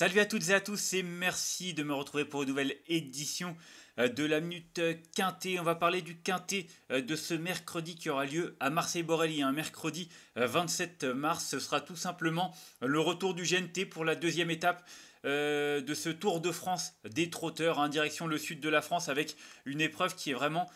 Salut à toutes et à tous et merci de me retrouver pour une nouvelle édition euh, de la Minute Quintet. On va parler du Quintet euh, de ce mercredi qui aura lieu à Marseille-Borelli, un mercredi 27 euh, mars. Ce sera tout simplement le retour du GNT pour la deuxième étape de ce Tour de France des trotteurs en hein, direction le sud de la France avec une épreuve qui est vraiment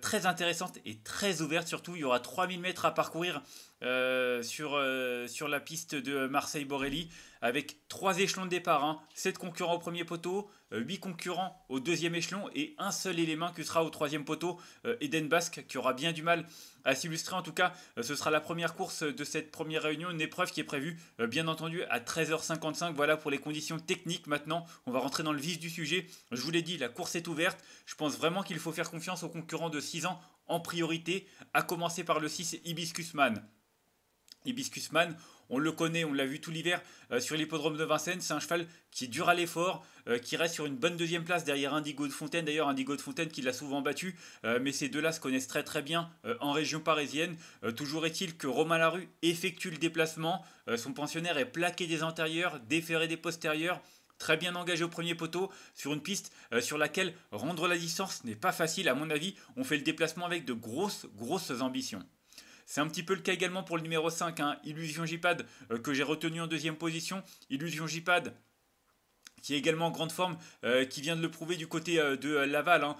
très intéressante et très ouverte surtout. Il y aura 3000 mètres à parcourir euh, sur, euh, sur la piste de Marseille-Borelli avec trois échelons de départ, hein, 7 concurrents au premier poteau, 8 euh, concurrents au deuxième échelon et un seul élément qui sera au troisième poteau, Eden Basque, qui aura bien du mal à s'illustrer. En tout cas, ce sera la première course de cette première réunion, une épreuve qui est prévue bien entendu à 13h55. Voilà pour les conditions techniques maintenant. On va rentrer dans le vif du sujet. Je vous l'ai dit, la course est ouverte. Je pense vraiment qu'il faut faire confiance aux concurrents de 6 ans en priorité, à commencer par le 6 Hibiscus Man. Man, on le connaît, on l'a vu tout l'hiver euh, sur l'hippodrome de Vincennes. C'est un cheval qui dure à l'effort, euh, qui reste sur une bonne deuxième place derrière Indigo de Fontaine. D'ailleurs, Indigo de Fontaine qui l'a souvent battu, euh, mais ces deux-là se connaissent très très bien en région parisienne. toujours est-il que Romain Larue effectue le déplacement. son pensionnaire est plaqué des antérieurs, déféré des postérieurs très bien engagé au premier poteau sur une piste sur laquelle rendre la distance n'est pas facile à mon avis. On fait le déplacement avec de grosses, grosses ambitions. C'est un petit peu le cas également pour le numéro 5, hein. Illusion j euh, que j'ai retenu en deuxième position. Illusion j qui est également en grande forme, euh, qui vient de le prouver du côté euh, de Laval, hein,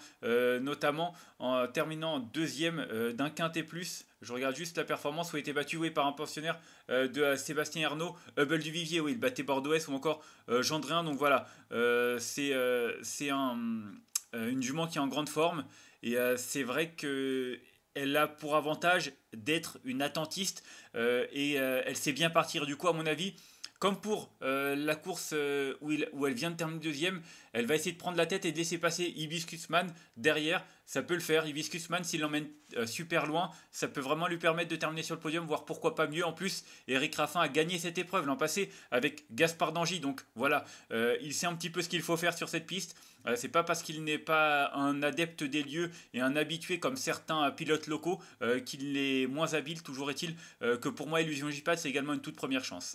notamment en terminant deuxième d'un quintet plus. Je regarde juste la performance où il était battu par un pensionnaire de Sébastien Ernaud, Hubble du Vivier, oui, il battait Bordeaux ou encore Gendrin. Donc voilà, c'est un, une jument qui est en grande forme. Et c'est vrai que elle a pour avantage d'être une attentiste euh, et euh, elle sait bien partir. Du coup, à mon avis, comme pour euh, la course euh, où, elle vient de terminer deuxième, elle va essayer de prendre la tête et de laisser passer Hibiscusman derrière. Ça peut le faire. Hibiscusman, s'il l'emmène euh, super loin, ça peut vraiment lui permettre de terminer sur le podium, voire pourquoi pas mieux. En plus, Eric Raffin a gagné cette épreuve l'an passé avec Gaspard Dangy. Donc voilà, il sait un petit peu ce qu'il faut faire sur cette piste. c'est pas parce qu'il n'est pas un adepte des lieux et un habitué comme certains pilotes locaux qu'il est moins habile. Toujours est-il que pour moi, Illusion j c'est également une toute première chance.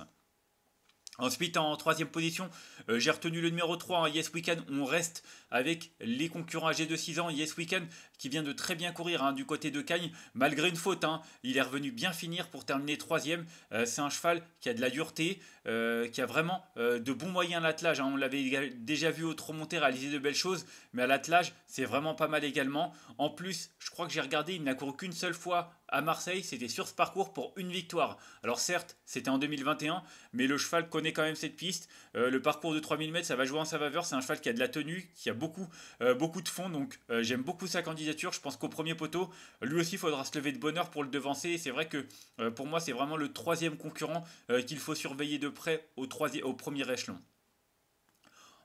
Ensuite, en troisième position, euh, j'ai retenu le numéro 3 en hein, Yes Weekend. On reste avec les concurrents âgés de 6 ans. Yes Weekend qui vient de très bien courir hein, du côté de Cagnes, malgré une faute. Hein. il est revenu bien finir pour terminer troisième. Euh, c'est un cheval qui a de la dureté, euh, qui a vraiment de bons moyens à l'attelage. On l'avait déjà vu au monter, réaliser de belles choses, mais à l'attelage, c'est vraiment pas mal également. En plus, je crois que j'ai regardé, il n'a couru qu'une seule fois à Marseille, c'était sur ce parcours pour une victoire. Alors certes, c'était en 2021, mais le cheval connaît quand même cette piste. Euh, le parcours de 3000 mètres, ça va jouer en sa faveur. C'est un cheval qui a de la tenue, qui a beaucoup, euh, beaucoup de fond. Donc euh, j'aime beaucoup sa candidature. Je pense qu'au premier poteau, lui aussi, il faudra se lever de bonheur pour le devancer. c'est vrai que pour moi, c'est vraiment le troisième concurrent qu'il faut surveiller de près au, au premier échelon.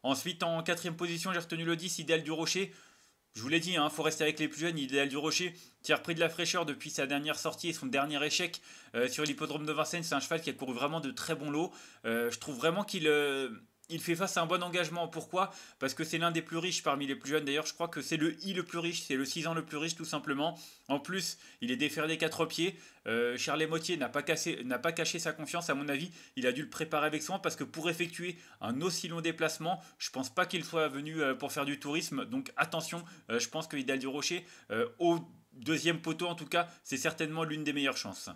Ensuite, en quatrième position, j'ai retenu le 10, Idéal du Rocher. Je vous l'ai dit, il hein, faut rester avec les plus jeunes. Idéal du Rocher, qui a repris de la fraîcheur depuis sa dernière sortie et son dernier échec euh, sur l'hippodrome de Vincennes, c'est un cheval qui a couru vraiment de très bons lots. Euh, je trouve vraiment qu'il euh, il fait face à un bon engagement. Pourquoi Parce que c'est l'un des plus riches parmi les plus jeunes. D'ailleurs, je crois que c'est le I le plus riche, c'est le 6 ans le plus riche tout simplement. En plus, il est déferlé quatre pieds. Euh, Charles Mottier n'a pas, n'a pas caché sa confiance, à mon avis. Il a dû le préparer avec soin parce que pour effectuer un aussi long déplacement, je pense pas qu'il soit venu euh, pour faire du tourisme. Donc attention, euh, je pense que Vidal du Rocher, euh, au deuxième poteau en tout cas, c'est certainement l'une des meilleures chances.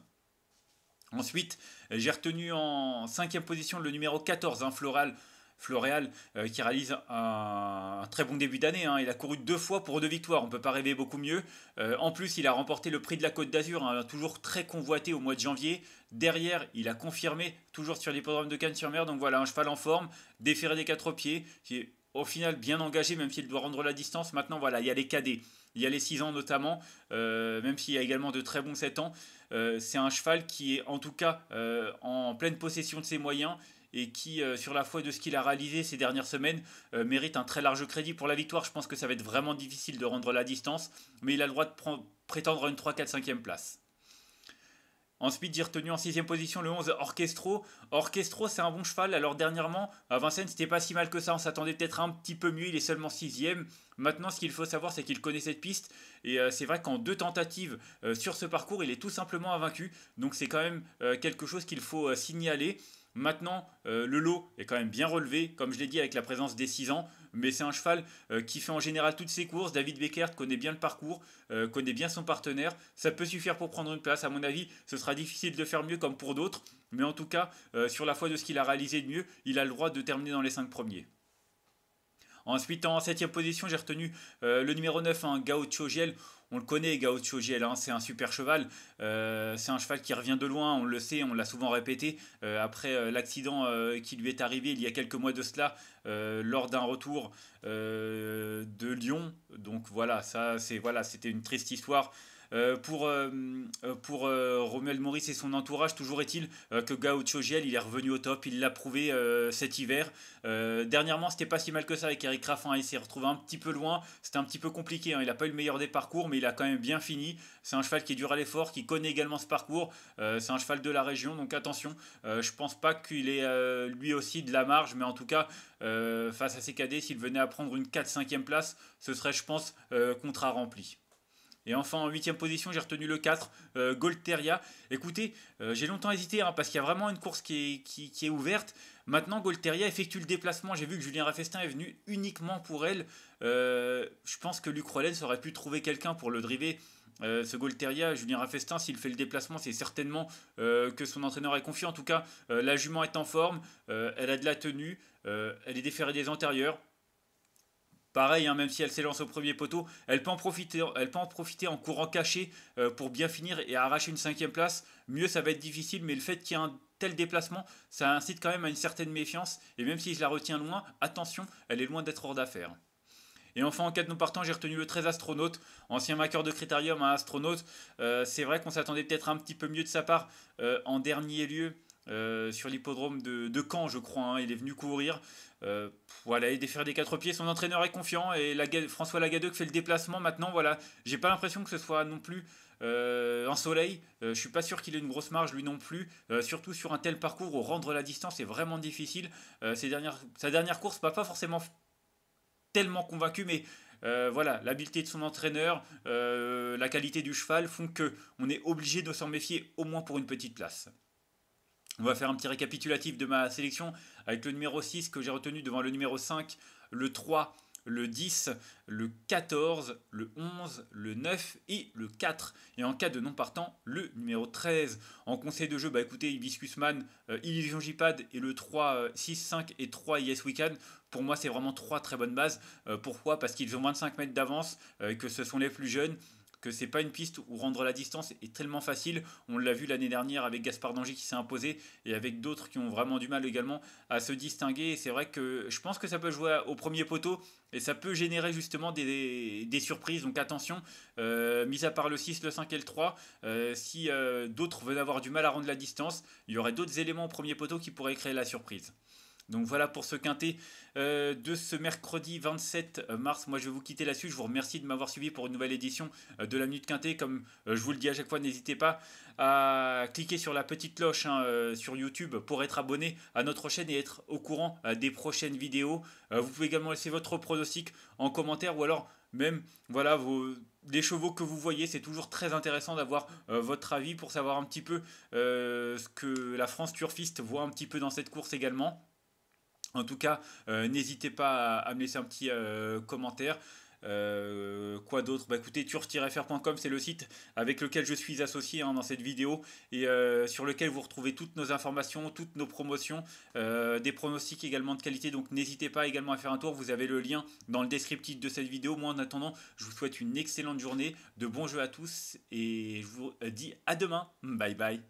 Ensuite, j'ai retenu en cinquième position le numéro 14, un hein, Floral. Floréal, euh, qui réalise un, très bon début d'année. Hein. Il a couru deux fois pour deux victoires, on ne peut pas rêver beaucoup mieux. Euh, en plus, il a remporté le prix de la Côte d'Azur, hein, toujours très convoité au mois de janvier. Derrière, il a confirmé, toujours sur l'hippodrome de Cannes-sur-Mer. Donc voilà, un cheval en forme, déféré des quatre pieds, qui est au final bien engagé, même s'il doit rendre la distance. Maintenant, voilà, il y a les cadets. Il y a les 6 ans notamment, euh, même s'il y a également de très bons 7 ans. c'est un cheval qui est en tout cas en pleine possession de ses moyens, et qui, euh, sur la foi de ce qu'il a réalisé ces dernières semaines, euh, mérite un très large crédit pour la victoire. Je pense que ça va être vraiment difficile de rendre la distance, mais il a le droit de prétendre à une 3-4-5e place. Ensuite, j'ai retenu en 6 position le 11 Orchestro. Orchestro, c'est un bon cheval. Alors, dernièrement, à Vincennes, c'était pas si mal que ça. On s'attendait peut-être un petit peu mieux. Il est seulement 6 Maintenant, ce qu'il faut savoir, c'est qu'il connaît cette piste. Et euh, c'est vrai qu'en deux tentatives sur ce parcours, il est tout simplement invaincu. Donc, c'est quand même quelque chose qu'il faut signaler. Maintenant, euh, le lot est quand même bien relevé, comme je l'ai dit, avec la présence des 6 ans. Mais c'est un cheval euh, qui fait en général toutes ses courses. David Beckert connaît bien le parcours, euh, connaît bien son partenaire. Ça peut suffire pour prendre une place. À mon avis, ce sera difficile de faire mieux comme pour d'autres. Mais en tout cas, sur la foi de ce qu'il a réalisé de mieux, il a le droit de terminer dans les 5 premiers. Ensuite, en 7 position, j'ai retenu le numéro 9, un hein, Gao Chogiel on le connaît, Gaucho GL, hein, c'est un super cheval. Euh, c'est un cheval qui revient de loin, on le sait, on l'a souvent répété. Euh, après euh, l'accident qui lui est arrivé il y a quelques mois de cela, lors d'un retour de Lyon. Donc voilà, ça, c'est voilà, c'était une triste histoire. Euh, pour euh, euh, pour Maurice et son entourage, toujours est-il que Gaucho Giel, il est revenu au top, il l'a prouvé cet hiver. dernièrement, c'était pas si mal que ça avec Eric Raffin, il s'est retrouvé un petit peu loin, c'était un petit peu compliqué, hein. il n'a pas eu le meilleur des parcours, mais il a quand même bien fini. C'est un cheval qui est dur à l'effort, qui connaît également ce parcours, c'est un cheval de la région, donc attention, je pense pas qu'il ait lui aussi de la marge, mais en tout cas, face à ses cadets, s'il venait à prendre une 4-5e place, ce serait, je pense, contrat rempli. Et enfin, en huitième position, j'ai retenu le 4, euh, Golteria. Écoutez, euh, j'ai longtemps hésité, hein, parce qu'il y a vraiment une course qui est, ouverte. Maintenant, Golteria effectue le déplacement. J'ai vu que Julien Raffestin est venu uniquement pour elle. Euh, je pense que Luc Rollens aurait pu trouver quelqu'un pour le driver. ce Golteria, Julien Raffestin, s'il fait le déplacement, c'est certainement que son entraîneur est confiant. En tout cas, la jument est en forme, elle a de la tenue, elle est déférée des antérieurs. Pareil, hein, même si elle s'élance au premier poteau, elle peut en profiter, elle peut en, profiter en courant caché euh, pour bien finir et arracher une cinquième place. Mieux, ça va être difficile, mais le fait qu'il y ait un tel déplacement, ça incite quand même à une certaine méfiance. Et même si je la retiens loin, attention, elle est loin d'être hors d'affaire. Et enfin, en cas de nous partant, j'ai retenu le 13 astronaute, ancien maqueur de Critérium, un astronaute. Euh, c'est vrai qu'on s'attendait peut-être un petit peu mieux de sa part euh, en dernier lieu. Euh, sur l'hippodrome de, de, Caen, je crois. Hein. Il est venu courir. Euh, voilà, et défaire des quatre pieds. Son entraîneur est confiant et Laga, François qui fait le déplacement maintenant. Voilà, j'ai pas l'impression que ce soit non plus en euh, un soleil. je suis pas sûr qu'il ait une grosse marge lui non plus. surtout sur un tel parcours où rendre la distance est vraiment difficile. sa dernière course pas pas forcément tellement convaincu, mais voilà, l'habileté de son entraîneur, la qualité du cheval font que on est obligé de s'en méfier au moins pour une petite place. On va faire un petit récapitulatif de ma sélection avec le numéro 6 que j'ai retenu devant le numéro 5, le 3, le 10, le 14, le 11, le 9 et le 4. Et en cas de non partant, le numéro 13. En conseil de jeu, bah écoutez, Hibiscus Man, euh, Illusion j et le 3, 6, 5 et 3 Yes Weekend. Pour moi, c'est vraiment trois très bonnes bases. Euh, pourquoi Parce qu'ils ont moins de 5 mètres d'avance, euh, et que ce sont les plus jeunes que c'est pas une piste où rendre la distance est tellement facile. On l'a vu l'année dernière avec Gaspard Danger qui s'est imposé et avec d'autres qui ont vraiment du mal également à se distinguer. c'est vrai que je pense que ça peut jouer au premier poteau et ça peut générer justement des, surprises. Donc attention, euh, mis à part le 6, le 5 et le 3, euh, si euh, d'autres veulent avoir du mal à rendre la distance, il y aurait d'autres éléments au premier poteau qui pourraient créer la surprise. Donc voilà pour ce quintet euh, de ce mercredi 27 euh, mars. Moi je vais vous quitter là-dessus. Je vous remercie de m'avoir suivi pour une nouvelle édition euh, de la Minute Quintet. Comme je vous le dis à chaque fois, n'hésitez pas à cliquer sur la petite cloche hein, sur YouTube pour être abonné à notre chaîne et être au courant des prochaines vidéos. vous pouvez également laisser votre pronostic en commentaire ou alors même voilà vos chevaux que vous voyez, c'est toujours très intéressant d'avoir votre avis pour savoir un petit peu ce que la France turfiste voit un petit peu dans cette course également. En tout cas, euh, n'hésitez pas à, me laisser un petit euh, commentaire. Euh, quoi d'autre Bah écoutez, turf-fr.com, c'est le site avec lequel je suis associé hein, dans cette vidéo et sur lequel vous retrouvez toutes nos informations, toutes nos promotions, des pronostics également de qualité. Donc n'hésitez pas également à faire un tour. Vous avez le lien dans le descriptif de cette vidéo. Moi, en attendant, je vous souhaite une excellente journée, de bons jeux à tous et je vous dis à demain. Bye bye.